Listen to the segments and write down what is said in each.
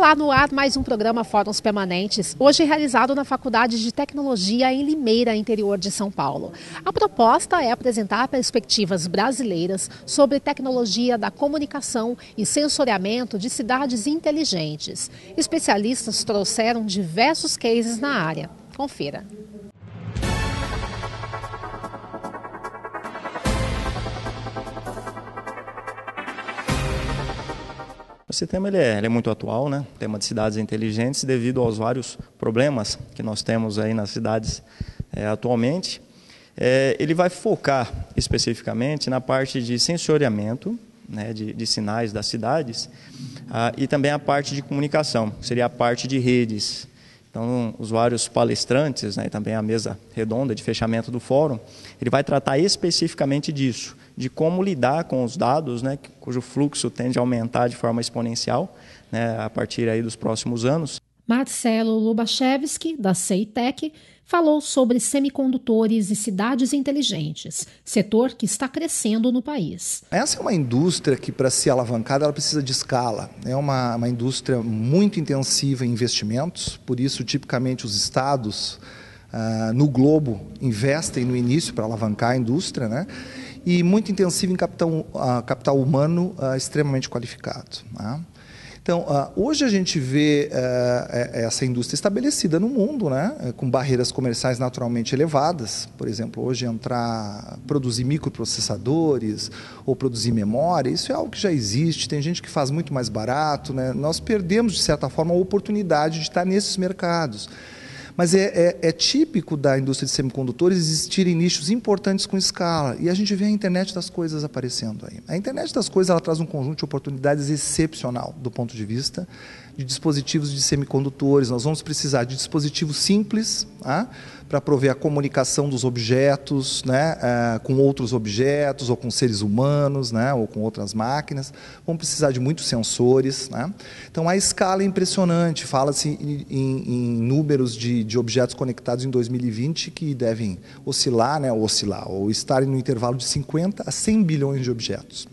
Olá, no ar mais um programa Fóruns Permanentes, hoje realizado na Faculdade de Tecnologia em Limeira, interior de São Paulo. A proposta é apresentar perspectivas brasileiras sobre tecnologia da comunicação e sensoriamento de cidades inteligentes. Especialistas trouxeram diversos cases na área. Confira. Esse tema ele é, ele é, muito atual, né? tema de cidades inteligentes, devido aos vários problemas que nós temos aí nas cidades é, atualmente. É, ele vai focar especificamente na parte de sensoriamento, né, de, de sinais das cidades, ah, e também a parte de comunicação, que seria a parte de redes, então, os vários palestrantes, né, e também a mesa redonda de fechamento do fórum, ele vai tratar especificamente disso, de como lidar com os dados, né, cujo fluxo tende a aumentar de forma exponencial né, a partir aí dos próximos anos. Marcelo Lubachevski, da CEITEC, falou sobre semicondutores e cidades inteligentes, setor que está crescendo no país. Essa é uma indústria que, para ser alavancada, ela precisa de escala. É uma, uma indústria muito intensiva em investimentos, por isso, tipicamente, os estados ah, no globo investem no início para alavancar a indústria, né? e muito intensiva em capital, ah, capital humano ah, extremamente qualificado. Né? Então, ah, hoje a gente vê eh, eh, essa indústria estabelecida no mundo, né? Eh, com barreiras comerciais naturalmente elevadas. Por exemplo, hoje entrar, produzir microprocessadores ou produzir memória, isso é algo que já existe, tem gente que faz muito mais barato. Né? Nós perdemos, de certa forma, a oportunidade de estar nesses mercados. Mas é, é, é típico da indústria de semicondutores existirem nichos importantes com escala. E a gente vê a internet das coisas aparecendo aí. A internet das coisas ela traz um conjunto de oportunidades excepcional do ponto de vista de dispositivos de semicondutores. Nós vamos precisar de dispositivos simples ah, para prover a comunicação dos objetos né, eh, com outros objetos, ou com seres humanos, né, ou com outras máquinas. Vamos precisar de muitos sensores. Né? Então, a escala é impressionante. Fala-se em, em, em, números de, de objetos conectados em 2020 que devem oscilar, né, ou oscilar, ou estarem no intervalo de 50 a 100 bilhões de objetos.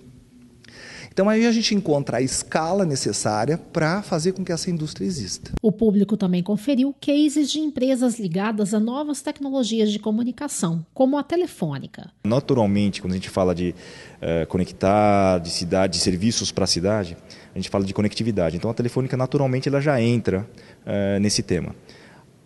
Então aí a gente encontra a escala necessária para fazer com que essa indústria exista. O público também conferiu cases de empresas ligadas a novas tecnologias de comunicação, como a telefônica. Naturalmente, quando a gente fala de uh, conectar de cidade, de serviços para a cidade, a gente fala de conectividade. Então a telefônica naturalmente ela já entra uh, nesse tema.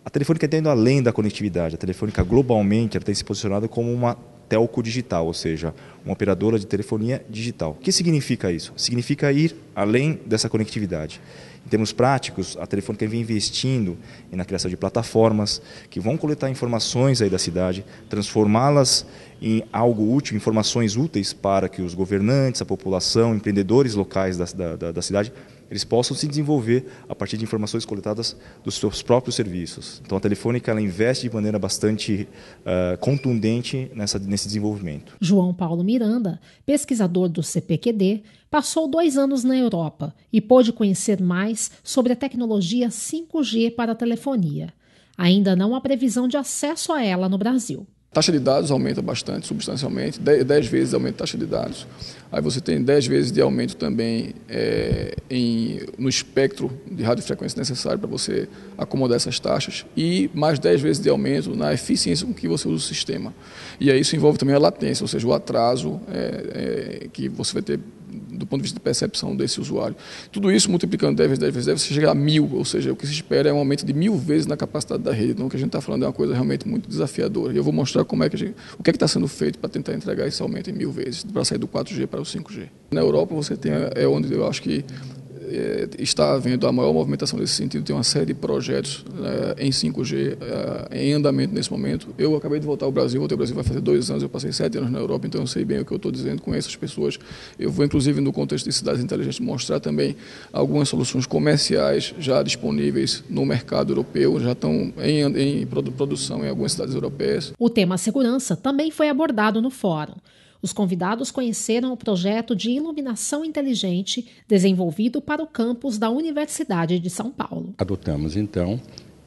A Telefônica está indo além da conectividade. A Telefônica, globalmente, ela tem se posicionado como uma telco digital, ou seja, uma operadora de telefonia digital. O que significa isso? Significa ir além dessa conectividade. Em termos práticos, a Telefônica vem investindo na criação de plataformas que vão coletar informações aí da cidade, transformá-las em algo útil, informações úteis para que os governantes, a população, empreendedores locais da, da, da cidade eles possam se desenvolver a partir de informações coletadas dos seus próprios serviços. Então a Telefônica ela investe de maneira bastante uh, contundente nessa, nesse desenvolvimento. João Paulo Miranda, pesquisador do CPQD, passou dois anos na Europa e pôde conhecer mais sobre a tecnologia 5G para a telefonia. Ainda não há previsão de acesso a ela no Brasil. Taxa de dados aumenta bastante, substancialmente, 10 vezes aumenta a taxa de dados. Aí você tem 10 vezes de aumento também é, em, no espectro de radiofrequência necessário para você acomodar essas taxas e mais 10 vezes de aumento na eficiência com que você usa o sistema. E aí isso envolve também a latência, ou seja, o atraso é, é, que você vai ter do ponto de vista de percepção desse usuário. Tudo isso multiplicando 10 vezes 10 vezes 10, você chega a mil, ou seja, o que se espera é um aumento de mil vezes na capacidade da rede. Então, o que a gente está falando é uma coisa realmente muito desafiadora. E eu vou mostrar como é que gente, o que é está sendo feito para tentar entregar esse aumento em mil vezes, para sair do 4G para o 5G. Na Europa, você tem, é onde eu acho que eh, está havendo a maior movimentação nesse sentido, tem uma série de projetos eh, em 5G eh, em andamento nesse momento. Eu acabei de voltar ao Brasil, voltei ao Brasil vai fazer dois anos, eu passei sete anos na Europa, então eu sei bem o que eu estou dizendo, com essas pessoas. Eu vou, inclusive, no contexto de cidades inteligentes, mostrar também algumas soluções comerciais já disponíveis no mercado europeu, já estão em, em produção em algumas cidades europeias. O tema segurança também foi abordado no fórum. Os convidados conheceram o projeto de iluminação inteligente desenvolvido para o campus da Universidade de São Paulo. Adotamos então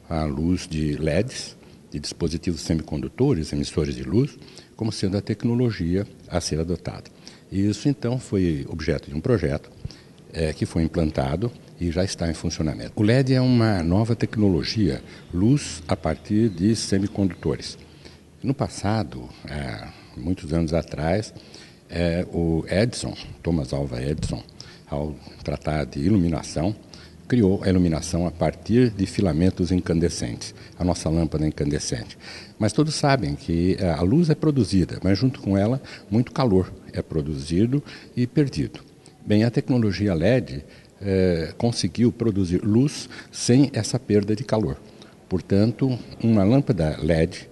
a luz de LEDs, de dispositivos semicondutores, emissores de luz, como sendo a tecnologia a ser adotada. E isso então foi objeto de um projeto é, que foi implantado e já está em funcionamento. O LED é uma nova tecnologia, luz a partir de semicondutores. No passado, é, muitos anos atrás, é, o Edison, Thomas Alva Edison, ao tratar de iluminação, criou a iluminação a partir de filamentos incandescentes, a nossa lâmpada incandescente. Mas todos sabem que é, a luz é produzida, mas junto com ela, muito calor é produzido e perdido. Bem, a tecnologia LED é, conseguiu produzir luz sem essa perda de calor. Portanto, uma lâmpada LED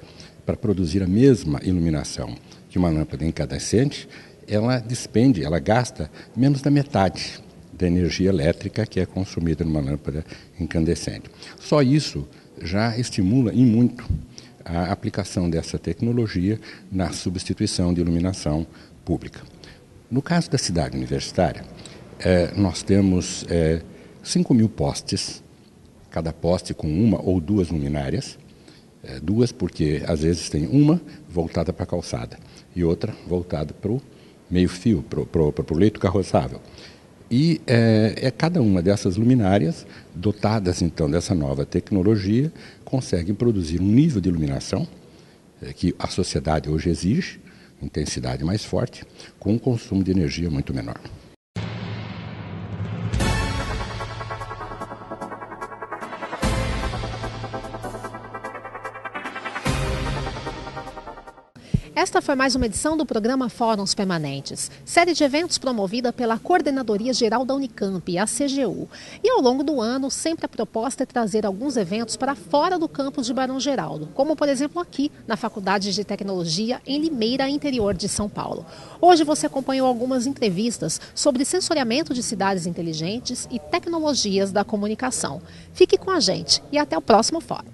para produzir a mesma iluminação que uma lâmpada incandescente ela despende, ela gasta menos da metade da energia elétrica que é consumida numa lâmpada incandescente. Só isso já estimula e muito a aplicação dessa tecnologia na substituição de iluminação pública. No caso da cidade universitária, eh, nós temos 5 eh, mil postes, cada poste com uma ou duas luminárias, eh, duas porque às vezes tem uma voltada para a calçada e outra voltada para o meio-fio, para o leito carroçável. E é, é, cada uma dessas luminárias, dotadas então dessa nova tecnologia, conseguem produzir um nível de iluminação é, que a sociedade hoje exige, intensidade mais forte, com um consumo de energia muito menor. foi mais uma edição do programa Fóruns Permanentes, série de eventos promovida pela Coordenadoria Geral da Unicamp, a CGU. E ao longo do ano, sempre a proposta é trazer alguns eventos para fora do campus de Barão Geraldo, como por exemplo aqui na Faculdade de Tecnologia em Limeira, interior de São Paulo. Hoje você acompanhou algumas entrevistas sobre sensoriamento de cidades inteligentes e tecnologias da comunicação. Fique com a gente e até o próximo fórum.